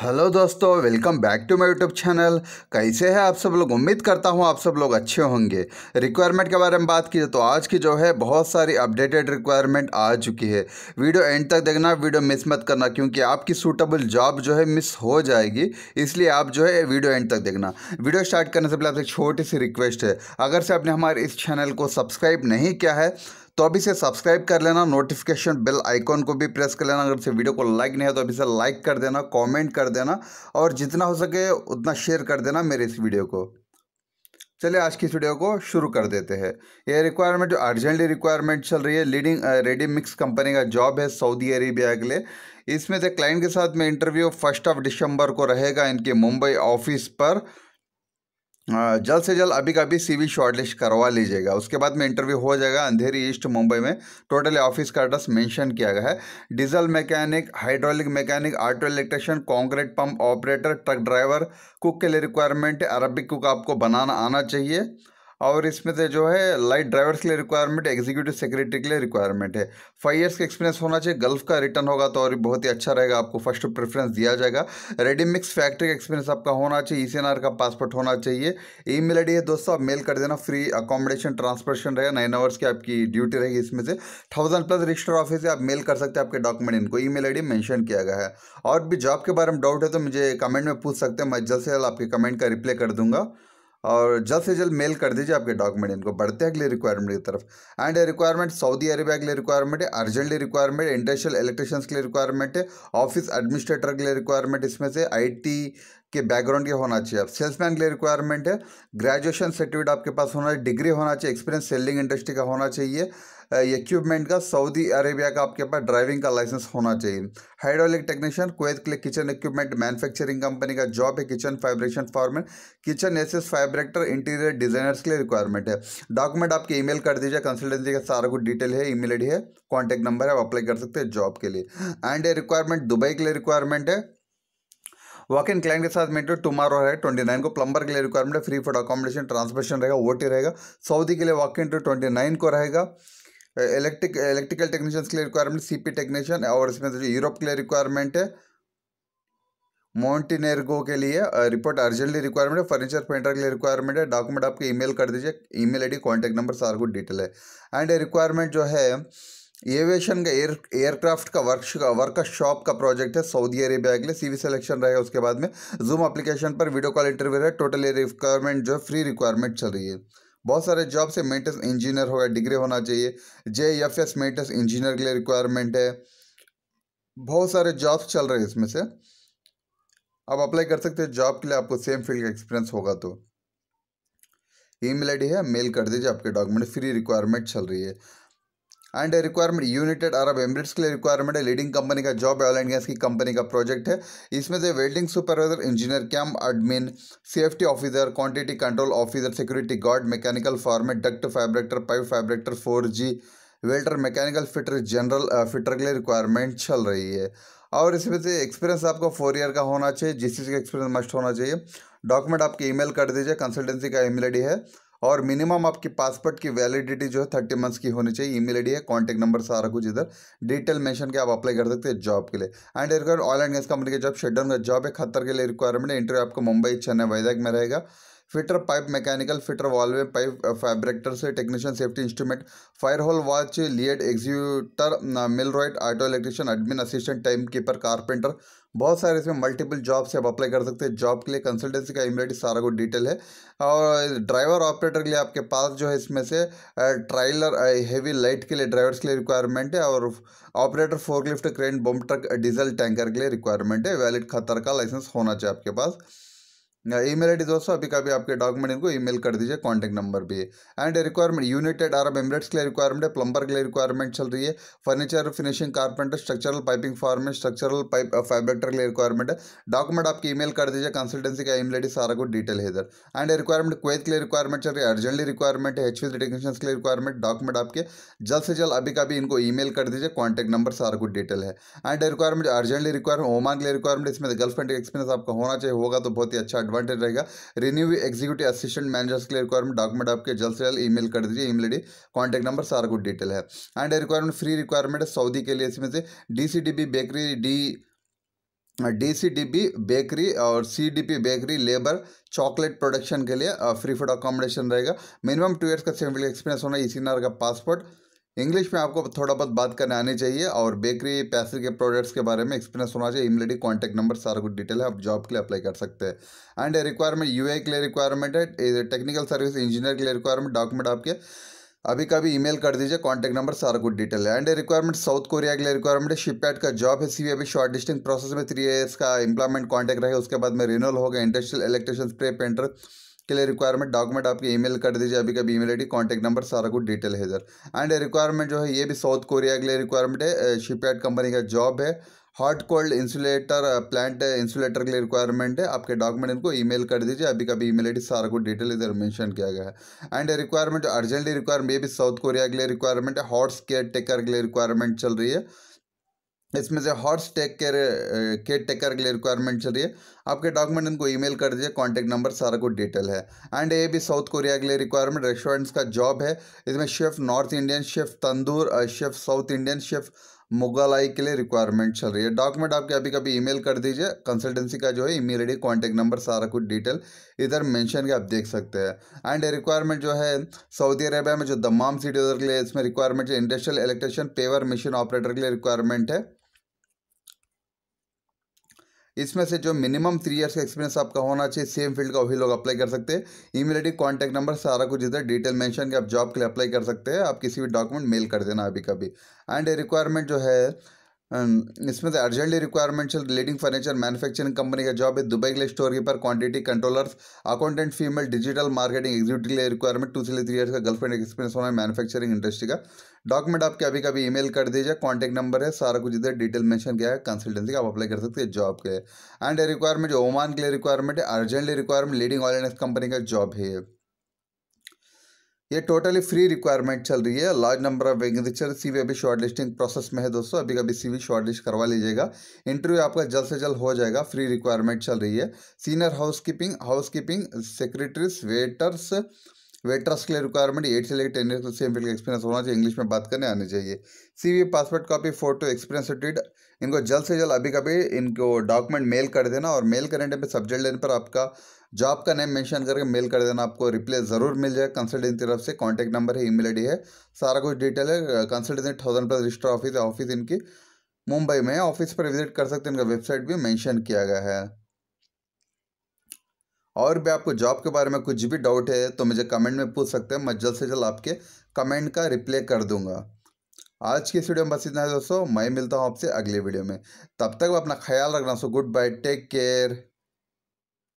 hello दोस्तों welcome back to my YouTube channel कैसे हैं आप सब लोग उम्मीद करता हूं आप सब लोग अच्छे होंगे रिक्वायरमेंट के बारे में बात की तो आज की जो है बहुत सारी अपडेटेड रिक्वायरमेंट आ चुकी है वीडियो एंड तक देखना वीडियो मिस मत करना क्योंकि आपकी सूटेबल जॉब जो है मिस हो जाएगी इसलिए आप जो है वीडियो एंड तक देखना वीडियो स्टार्ट करने से पहले आपसे छोटी सी रिक्वेस्ट है अगर से आपने हमारे इस चैनल को सब्सक्राइब नहीं किया है तो अभी से सब्सक्राइब कर लेना नोटिफिकेशन बेल आइकॉन को भी प्रेस कर लेना अगर से वीडियो को लाइक नहीं है तो अभी से लाइक कर देना कमेंट कर देना और जितना हो सके उतना शेयर कर देना मेरे इस वीडियो को चलिए आज की इस वीडियो को शुरू कर देते हैं ये रिक्वायरमेंट जो अर्जेंटली रिक्वायरमेंट चल रही है लीडिंग रेडी मिक्स कंपनी का जॉब है सऊदी अरेबिया के लिए इसमें से क्लाइंट के साथ में इंटरव्यू फर्स्ट ऑफ दिसंबर को रहेगा इनके मुंबई ऑफिस पर जल्द से जल्द अभी का अभी सी वी शॉर्टलिस्ट करवा लीजिएगा उसके बाद में इंटरव्यू हो जाएगा अंधेरी ईस्ट मुंबई में टोटली ऑफिस का एड्रेस मेंशन किया गया है diesel mechanic hydraulic mechanic auto electrician concrete pump operator truck driver cook के लिए रिक्वायरमेंट अरबिक कुक आपको बनाना आना चाहिए और इसमें से जो है लाइट ड्राइवर्स के लिए रिक्वायरमेंट एग्जीक्यूटिव सेक्रेटरी के लिए रिक्वायरमेंट है फाइव ईयर्स का एक्सपीरियंस होना चाहिए गल्फ का रिटर्न होगा तो और बहुत ही अच्छा रहेगा आपको फर्स्ट प्रेफरेंस दिया जाएगा रेडी मिक्स फैक्ट्री का एक्सपीरियंस आपका होना चाहिए ई e का पासपोर्ट होना चाहिए ई मेल है दोस्तों आप मेल कर देना फ्री अकोमोडेशन ट्रांसपोर्टेशन रहेगा नाइन आवर्स की आपकी ड्यूटी रहेगी इसमें से थाउजेंड प्लस रजिस्टर ऑफिस है आप मेल कर सकते हैं आपके डॉक्यूमेंट इनको ई मेल आई मेंशन किया गया है और भी जॉब के बारे में डाउट है तो मुझे कमेंट में पूछ सकते हैं मैं जल्द से जल्द आपके कमेंट का रिप्लाई कर दूंगा और जल्द से जल्द मेल कर दीजिए आपके डॉक्यूमेंट इनको बढ़ते हैं अगले रिक्वायरमेंट की तरफ एंड रिक्वायरमेंट सऊदी अरेबिया के लिए रिक्वायरमेंट है अर्जेंटली रिक्वायरमेंट इंडस्ट्रियल इलेक्ट्रिशियंस के लिए रिक्वायरमेंट है ऑफिस एडमिनिस्ट्रेटर के लिए रिक्वायरमेंट इसमें से आईटी के बैकग्राउंड के होना चाहिए आप सेल्समैन के लिए रिक्वायरमेंट है ग्रेजुएशन सर्टिफिकेट आपके पास होना चाहिए डिग्री होना चाहिए एक्सपीरियंस सेलिंग इंडस्ट्री का होना चाहिए इक्विपमेंट का सऊदी अरेबिया का आपके पास ड्राइविंग का लाइसेंस होना चाहिए हाइड्रोलिक टेक्नीशियन कुवैत के लिए किचन इक्विपमेंट मैन्युफैक्चरिंग कंपनी का जॉब है kitchen fabrication foreman kitchen SS fabricator interior designers के लिए रिक्वायरमेंट है डॉक्यूमेंट आपके ईमेल कर दीजिए कंसल्टेंसी का सारा कुछ डिटेल है ईमेल आई है कॉन्टैक्ट नंबर है आप अप्लाई कर सकते हैं जॉब के लिए एंड ये रिक्वायरमेंट दुबई के लिए रिक्वायरमेंट है वॉक इन क्लाइंट के साथ मीटर टुमारो है ट्वेंटी नाइन को प्लम्बर के लिए रिक्वायरमेंट है फ्री फॉर अकोमोडेशन ट्रांसपोर्टेशन रहेगा वो रहेगा सऊदी के लिए walk in to twenty nine को रहेगा इलेक्ट्रिक इलेक्ट्रिकल टेक्नीशियन के लिए रिक्वायरमेंट सीपी टेक्नीशियन और इसमें जो यूरोप के लिए रिक्वायरमेंट है मोन्टीनेरगो के लिए रिपोर्ट अर्जेंटली रिक्वायरमेंट है फर्नीचर पेंटर के लिए रिक्वायरमेंट है डॉक्यूमेंट आपके ईमेल कर दीजिए ईमेल आईडी कॉन्टैक्ट नंबर सारा कुछ डिटेल है एंड रिक्वायरमेंट जो है एविएशन का एयर एयरक्राफ्ट का वर्क वर्कशॉप का प्रोजेक्ट है सऊदी अरेबिया के लिए सीवी सिलेक्शन रहेगा उसके बाद में जूम अप्लीकेशन पर वीडियो कॉल इंटरव्यू है टोटल रिक्वायरमेंट जो है फ्री रिक्वायरमेंट चल रही है बहुत सारे जॉब से मेंटेनेंस इंजीनियर होगा डिग्री होना चाहिए J F S maintenance engineer के लिए रिक्वायरमेंट है बहुत सारे जॉब्स चल रहे हैं इसमें से आप अप्लाई कर सकते हैं जॉब के लिए आपको सेम फील्ड का एक्सपीरियंस होगा तो ईमेल आईडी है मेल कर दीजिए आपके डॉक्यूमेंट फ्री रिक्वायरमेंट चल रही है and requirement United Arab Emirates के लिए रिक्वायरमेंट है लीडिंग कंपनी का जॉब ऑयल एंड गैस की कंपनी का प्रोजेक्ट है इसमें से welding supervisor engineer camp admin safety officer quantity control officer security guard mechanical foreman duct fabricator pipe fabricator four G welder mechanical fitter general fitter के लिए requirement चल रही है और इसमें से एक्सपीरियंस आपका फोर ईयर का होना चाहिए जिस चीज़ का एक्सपीरियंस मस्ट होना चाहिए डॉक्यूमेंट आपके ईमेल कर दीजिए कंसल्टेंसी का ईमेल डी है और मिनिमम आपकी पासपोर्ट की वैलिडिटी जो है थर्टी मंथ्स की होनी चाहिए ईमेल आईडी है कॉन्टैक्ट नंबर सारा कुछ इधर डिटेल मेंशन के आप अप्लाई कर सकते हैं जॉब के लिए and require oil and gas company के जॉब शेडाउन का जॉब है खतर के लिए रिक्वायरमेंट है इंटरव्यू आपको मुंबई चेन्नई वैजाग में रहेगा fitter pipe mechanical fitter valve pipe fabricator से technician safety instrument fire hole watch lead executor millwright auto electrician admin assistant time keeper carpenter बहुत सारे इसमें मल्टीपल जॉब से आप अप्लाई कर सकते हैं जॉब के लिए कंसल्टेंसी का इमरेडी सारा कुछ डिटेल है और ड्राइवर ऑपरेटर के लिए आपके पास जो है इसमें से ट्राइलर हेवी लाइट के लिए ड्राइवर्स के लिए रिक्वायरमेंट है और operator lift crane boom truck diesel tanker के लिए रिक्वायरमेंट है वैलिड खतर का लाइसेंस होना चाहिए आपके पास ई मेल आई डी दोस्तों अभी कभी आपके डॉक्यूमेंट इनको ई मेल कर दीजिए कॉन्टैक्ट नंबर भी and requirement United Arab Emirates के लिए रिक्वायरमेंट है प्लम्बर के लिए रिक्वायरमेंट चल रही है furniture finishing carpenter structural piping foreman structural pipe fabricator के लिए रिक्वायरमेंट है डॉक्यूमेंट आपकी ई कर दीजिए कंसल्टेंसी का ईमेल आई सारा कुछ डिटेल है इधर एंड रिक्वायरमेंट क्वेथ के लिए रिक्वायरमेंट चल रही है अर्जेंटली रिक्वायरमेंट है एच टेक्नीशियंस के लिए रिक्वायरमेंट डॉक्यूमेंट आपके जल्द से जल्द अभी का भी इनको ई मेल कर दीजिए कॉन्टैक्ट नंबर सारा कुछ डिटेल है and requirement urgently requirement Oman के लिए रिक्वायरमेंट इसमें गर्लफ्रेंड तो एक्सपीरियंस आपका होना चाहिए होगा तो बहुत ही अच्छा एडवाइस एडवांटेज रहेगा रिन्यू एग्जीक्यूटिव असिस्टेंट मैनेजर्स के लिए रिक्वायरमेंट डॉक्यूमेंट आपके जल्द से जल्द ईमेल कर दीजिए ईमेल आई कॉन्टैक्ट नंबर सारा कुछ डिटेल है एंड रिक्वायरमेंट फ्री रिक्वायरमेंट है सऊदी के लिए इसमें से D bakery D DCDB bakery और CDP bakery labour chocolate production के लिए फ्री फूड अकोमोडेशन रहेगा मिनिमम टू ईयर्स का सिविल एक्सपीरियंस होना इसी सी e का पासपोर्ट इंग्लिश में आपको थोड़ा बहुत बात करने आनी चाहिए और बेकरी पैसे के प्रोडक्ट्स के बारे में एक्सपीरियंस होना चाहिए ईमेल कॉन्टैक्ट नंबर सारा कुछ डिटेल है आप जॉब के लिए अप्लाई कर सकते हैं एंड रिक्वायरमेंट यू के लिए रिक्वायरमेंट है टेक्निकल सर्विस इंजीनियर के लिए रिक्वायरमेंट डॉक्यूमेंट आपके अभी कभी ई ईमेल कर दीजिए कॉन्टैक्ट नंबर सारा कुछ डिटेल है एंड रिक्वायरमेंट साउथ कोरिया के लिए रिक्वायरमेंट है शिपयार्ड का जॉब है सीवी अभी शॉर्ट डिस्टेंस प्रोसेस में थ्री ईयर्स का इंप्लायमेंट कॉन्टैक्ट रहेगा उसके बाद में रिनल होगा इंडस्ट्रियल इलेक्ट्रिशियन स्प्रे पेंटर के लिए रिक्वायरमेंट डॉक्यूमेंट आपकी ईमेल कर दीजिए अभी कभी भी ईमेल आईडी कांटेक्ट नंबर सारा कुछ डिटेल है इधर एंड रिक्वायरमेंट जो है ये भी साउथ कोरिया के लिए रिक्वायरमेंट है शिपयार्ड कंपनी का जॉब है hot cold insulator plant insulator के लिए रिक्वायरमेंट है आपके डॉक्यूमेंट इनको ईमेल कर दीजिए अभी कभी ईमेल आईडी सारा कुछ डिटेल इधर मेंशन किया गया है एंड रिक्वायरमेंट अर्जेंटली रिक्वायरमेंट ये भी साउथ कोरिया के लिए रिक्वायरमेंट है हॉट्स केयर टेकर के लिए रिक्वायरमेंट चल रही है इसमें से horse take care caretaker के लिए रिक्वायरमेंट चल रही है आपके डॉक्यूमेंट इनको ईमेल कर दीजिए कॉन्टैक्ट नंबर सारा कुछ डिटेल है एंड ये भी साउथ कोरिया के लिए रिक्वायरमेंट रेस्टोरेंट्स का जॉब है इसमें chef north Indian chef tandoor chef south Indian chef Mughlai के लिए रिक्वायरमेंट चल रही है डॉक्यूमेंट आपके अभी कभी ई कर दीजिए कंसल्टेंसी का जो है ईमेल आईडी कांटेक्ट नंबर सारा कुछ डिटेल इधर मैंशन के आप देख सकते हैं एंड रिक्वायरमेंट जो है सऊदी अरेबिया में जो दमाम सिटी उधर के लिए इसमें रिक्वायरमेंट है industrial electrician paver machine operator के लिए रिक्वायरमेंट है इसमें से जो मिनिमम थ्री ईयर्स का एक्सपीरियंस आपका होना चाहिए सेम फील्ड का वही लोग अप्लाई कर सकते हैं इमिलेटी कॉन्टैक्ट नंबर सारा कुछ इधर डिटेल मेंशन के आप जॉब के लिए अप्लाई कर सकते हैं आप किसी भी डॉक्यूमेंट मेल कर देना अभी कभी एंड रिक्वायरमेंट जो है इसमें से अर्जेंटली रिक्वायरमेंट चल रिलेटिंग फर्नीचर मैन्युफैक्चरिंग कंपनी का जॉब है दुबई के लिए store keeper quantity controllers accountant female digital marketing executive के लिए रिक्वायरमेंट टू से थ्री ईयर का गर्लफ्रेंड एक्सपीरियंस होना है मैन्युफैक्चरिंग इंडस्ट्री का डॉक्यूमेंट आपके अभी कभी मेल कर दीजिए कॉन्टैक्ट नंबर है सारा कुछ इधर डिटेल मैंशन किया है कंसल्टेंसी का आप अप्लाई कर सकते हैं जॉब के एंड रिक्वायरमेंट ओमान के लिए रिक्वायरमेंट है urgently requirement leading oil company का जॉब है ये टोटली फ्री रिक्वायरमेंट चल रही है लार्ज नंबर ऑफ वैकेंसी चल सी अभी शॉर्ट लिस्टिंग प्रोसेस में है दोस्तों अभी कभी सी शॉर्ट लिस्ट करवा लीजिएगा इंटरव्यू आपका जल्द से जल्द हो जाएगा फ्री रिक्वायरमेंट चल रही है senior housekeeping housekeeping secretaries waiters waiters के लिए रिक्वायरमेंट एट से लेकर टेन ईयर सेम फील्ड का एक्सपीरियंस होना चाहिए इंग्लिश में बात करने आने चाहिए C passport copy photo experience रिटेड इनको जल्द से जल्द अभी कभी इनको डॉक्यूमेंट मेल कर देना और मेल करने टाइम पर सब्जेक्ट लेने पर आपका जॉब का नेम मेंशन करके मेल कर देना आपको रिप्लाई ज़रूर मिल कंसल्टेंट की तरफ से कॉन्टैक्ट नंबर है ईमेल आईडी है सारा कुछ डिटेल है consultant thousand plus register office है ऑफिस इनकी मुंबई में ऑफिस पर विजिट कर सकते हैं इनका वेबसाइट भी मैंशन किया गया है और भी आपको जॉब के बारे में कुछ भी डाउट है तो मुझे कमेंट में पूछ सकते हैं मैं जल्द से जल्द आपके कमेंट का रिप्लाई कर दूंगा आज की इस वीडियो में बस इतना है दोस्तों मैं मिलता हूँ आपसे अगले वीडियो में तब तक अपना ख्याल रखना so goodbye take care